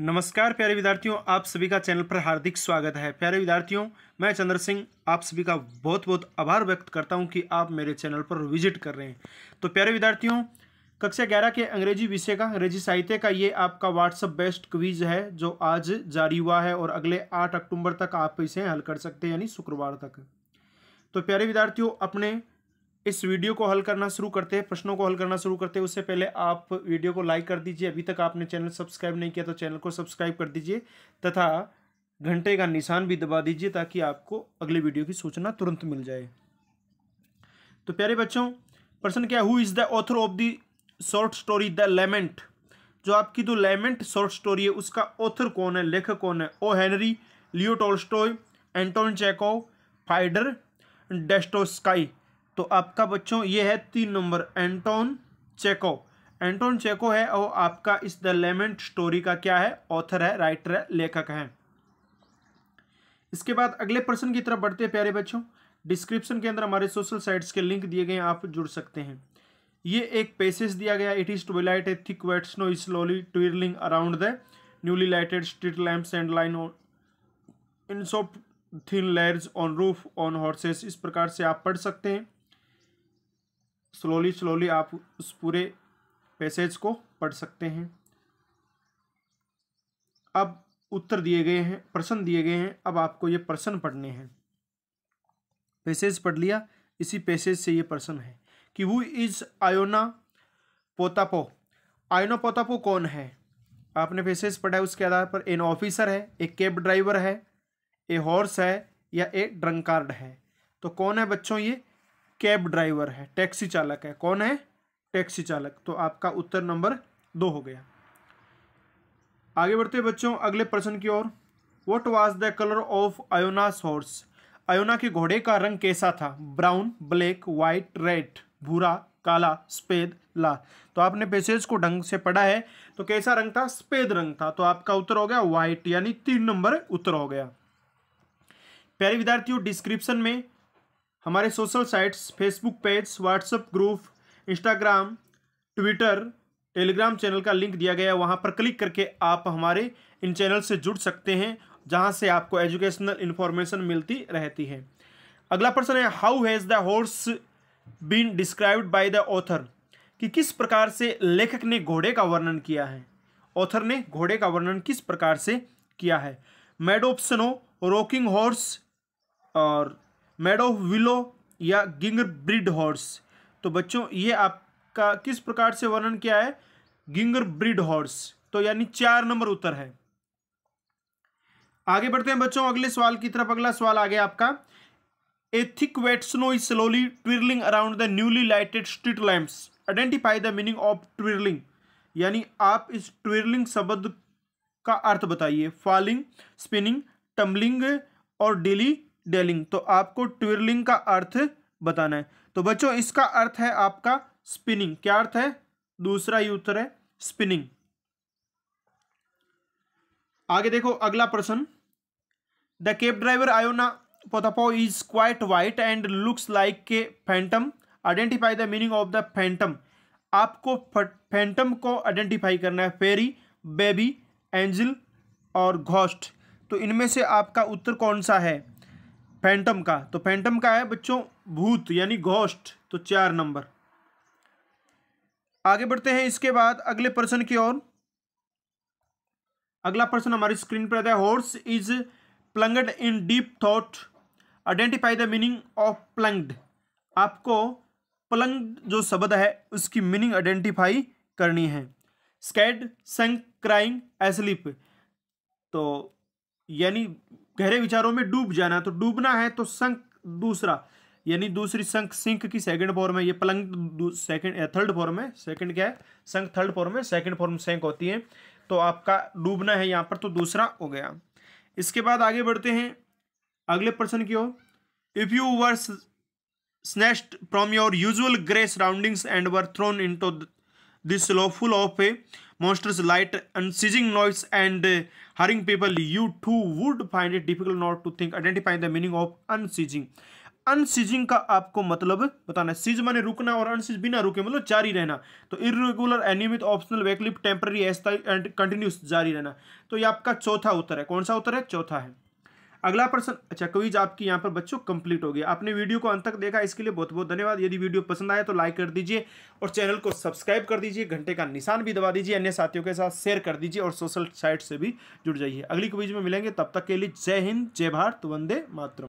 नमस्कार प्यारे विद्यार्थियों आप सभी का चैनल पर हार्दिक स्वागत है प्यारे विद्यार्थियों मैं चंद्र सिंह आप सभी का बहुत बहुत आभार व्यक्त करता हूं कि आप मेरे चैनल पर विजिट कर रहे हैं तो प्यारे विद्यार्थियों कक्षा ग्यारह के अंग्रेजी विषय का अंग्रेजी साहित्य का ये आपका व्हाट्सअप बेस्ट क्वीज़ है जो आज जारी हुआ है और अगले आठ अक्टूबर तक आप इसे हल कर सकते हैं यानी शुक्रवार तक तो प्यारे विद्यार्थियों अपने इस वीडियो को हल करना शुरू करते हैं प्रश्नों को हल करना शुरू करते हैं उससे पहले आप वीडियो को लाइक कर दीजिए अभी तक आपने चैनल सब्सक्राइब नहीं किया तो चैनल को सब्सक्राइब कर दीजिए तथा घंटे का निशान भी दबा दीजिए ताकि आपको अगले वीडियो की सूचना तुरंत मिल जाए तो प्यारे बच्चों प्रश्न क्या who is the author of the short story the lament जो आपकी जो लेमेंट शॉर्ट स्टोरी है उसका ऑथर कौन है लेखक कौन है O Henry Leo Tolstoy Anton Chekhov Fyodor Dostoevsky तो आपका बच्चों ये है तीन नंबर एंटोन चेको एंटोन चेको है और आपका इस द लेमेंट स्टोरी का क्या है ऑथर है राइटर है लेखक है इसके बाद अगले प्रश्न की तरफ बढ़ते प्यारे बच्चों डिस्क्रिप्शन के अंदर हमारे सोशल साइट्स के लिंक दिए गए आप जुड़ सकते हैं ये एक पेसेज दिया गया it is twilight a thick wet snow is slowly twirling around the newly lighted street lamp and line in soft thin layers on roof on horses इस प्रकार से आप पढ़ सकते हैं स्लोली स्लोली आप उस पूरे पैसेज को पढ़ सकते हैं अब उत्तर दिए गए हैं प्रश्न दिए गए हैं अब आपको ये प्रश्न पढ़ने हैं पैसेज पढ़ लिया इसी पैसेज से ये प्रश्न है कि who is Iona Potapov Iona Potapov कौन है आपने पैसेज पढ़ा है उसके आधार पर एन ऑफिसर है एक कैब ड्राइवर है ए हॉर्स है या ए ड्रंकार्ड है तो कौन है बच्चों ये कैब ड्राइवर है टैक्सी चालक है कौन है टैक्सी चालक तो आपका उत्तर नंबर दो हो गया आगे बढ़ते बच्चों अगले प्रश्न की ओर what was the colour of Iona's horse Iona के घोड़े का रंग कैसा था ब्राउन ब्लैक व्हाइट रेड भूरा काला स्पेद ला तो आपने पैसेज को ढंग से पढ़ा है तो कैसा रंग था स्पेद रंग था तो आपका उत्तर हो गया व्हाइट यानी तीन नंबर उत्तर हो गया प्यारे विद्यार्थियों डिस्क्रिप्शन में हमारे social sites Facebook page WhatsApp group Instagram Twitter Telegram channel का लिंक दिया गया है वहाँ पर क्लिक करके आप हमारे इन चैनल से जुड़ सकते हैं जहाँ से आपको एजुकेशनल इन्फॉर्मेशन मिलती रहती है अगला प्रश्न है how has the horse been described by the author कि किस प्रकार से लेखक ने घोड़े का वर्णन किया है ऑथर ने घोड़े का वर्णन किस प्रकार से किया है मेड ऑप्शन हो रॉकिंग हॉर्स और मेड ऑफ विलो या गिंग ब्रिड हॉर्स तो बच्चों ये आपका किस प्रकार से वर्णन किया है गिंगर ब्रिड हॉर्स तो यानी चार नंबर उत्तर है आगे बढ़ते हैं बच्चों अगले सवाल की तरफ अगला सवाल आ गया आपका a thick wet snow is slowly twirling around the newly lighted street lamps identify the meaning of twirling यानी आप इस ट्विरलिंग शब्द का अर्थ बताइए फॉलिंग स्पिनिंग टम्बलिंग और डेली डेलिंग तो आपको ट्विरलिंग का अर्थ बताना है तो बच्चों इसका अर्थ है आपका स्पिनिंग क्या अर्थ है दूसरा ही उत्तर है स्पिनिंग आगे देखो अगला प्रश्न the cab driver Iona Potapov is quite white and looks like के phantom identify the meaning of the phantom आपको फैंटम को आइडेंटिफाई करना है फेरी बेबी एंजल और घोस्ट तो इनमें से आपका उत्तर कौन सा है फैंटम का तो फैंटम का है बच्चों भूत यानी घोष्ट तो चार नंबर आगे बढ़ते हैं इसके बाद अगले प्रश्न की ओर अगला प्रश्न हमारी स्क्रीन पर आता है horse is plunged in deep thought identify the meaning of plunged आपको प्लंग जो शब्द है उसकी मीनिंग आइडेंटिफाई करनी है स्कैड संग क्राइंग एसलिप तो यानी गहरे विचारों में डूब जाना तो डूबना है तो संक दूसरा यानी दूसरी संख सिंक की सेकंड फॉर्म है ये पलंग सेकंड थर्ड फॉर्म है सेकंड क्या है संख थर्ड फॉर्म है सेकंड फॉर्म सेंक होती है तो आपका डूबना है यहाँ पर तो दूसरा हो गया इसके बाद आगे बढ़ते हैं अगले प्रश्न की ओर if you were snatched from your usual grey surroundings and were thrown into this whirlpool of a monstrous light, and sizzling noise, and uh, hurrying people, you too would find it difficult not to think, identify the meaning of unceasing. Unceasing का आपको मतलब बताना है seize माने रुकना और अनसीज बिना रुके मतलब जारी रहना तो इरेगुलर अनियमित ऑप्शनल वैकलिप टेम्पररी एंड कंटिन्यूस जारी रहना तो ये आपका चौथा उत्तर है कौन सा उत्तर है चौथा है अगला प्रश्न अच्छा क्विज आपकी यहाँ पर बच्चों कंप्लीट हो गया आपने वीडियो को अंत तक देखा इसके लिए बहुत बहुत धन्यवाद यदि वीडियो पसंद आए तो लाइक कर दीजिए और चैनल को सब्सक्राइब कर दीजिए घंटे का निशान भी दबा दीजिए अन्य साथियों के साथ शेयर कर दीजिए और सोशल साइट से भी जुड़ जाइए अगली क्विज में मिलेंगे तब तक के लिए जय हिंद जय भारत वंदे मातृ